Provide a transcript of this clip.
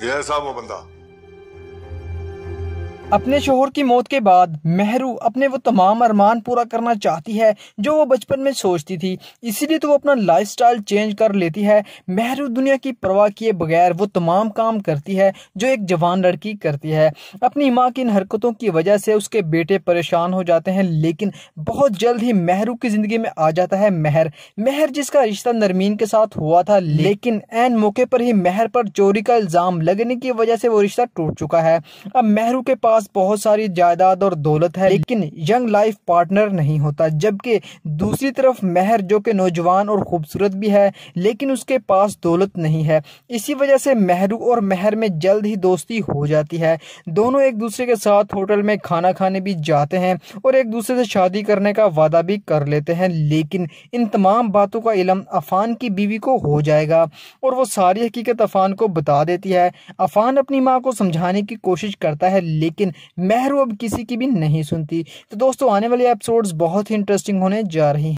Yes, sir, Mohanda. अपने शोहर की मौत के बाद मेहरू अपने वो तमाम अरमान पूरा करना चाहती है जो वो बचपन में सोचती थी इसीलिए तो वो अपना लाइफस्टाइल चेंज कर लेती है मेहरू दुनिया की परवाह किए बगैर वो तमाम काम करती है जो एक जवान लड़की करती है अपनी माँ की इन हरकतों की वजह से उसके बेटे परेशान हो जाते हैं लेकिन बहुत जल्द ही मेहरू की ज़िंदगी में आ जाता है मेहर मेहर जिसका रिश्ता नरमीन के साथ हुआ था लेकिन एन मौके पर ही मेहर पर चोरी का इल्ज़ाम लगने की वजह से वो रिश्ता टूट चुका है अब मेहरू के पास पास बहुत सारी जायदाद और दौलत है लेकिन यंग लाइफ पार्टनर नहीं होता जबकि दूसरी तरफ मेहर जो कि नौजवान और खूबसूरत भी है लेकिन उसके पास दौलत नहीं है इसी वजह से मेहरू और मेहर में जल्द ही दोस्ती हो जाती है दोनों एक दूसरे के साथ होटल में खाना खाने भी जाते हैं और एक दूसरे से शादी करने का वादा भी कर लेते हैं लेकिन इन तमाम बातों का इलम अफान की बीवी को हो जाएगा और वो सारी हकीकत अफान को बता देती है अफान अपनी माँ को समझाने की कोशिश करता है लेकिन लेकिन मेहरू अब किसी की भी नहीं सुनती तो दोस्तों आने वाले एपिसोड्स बहुत ही इंटरेस्टिंग होने जा रही हैं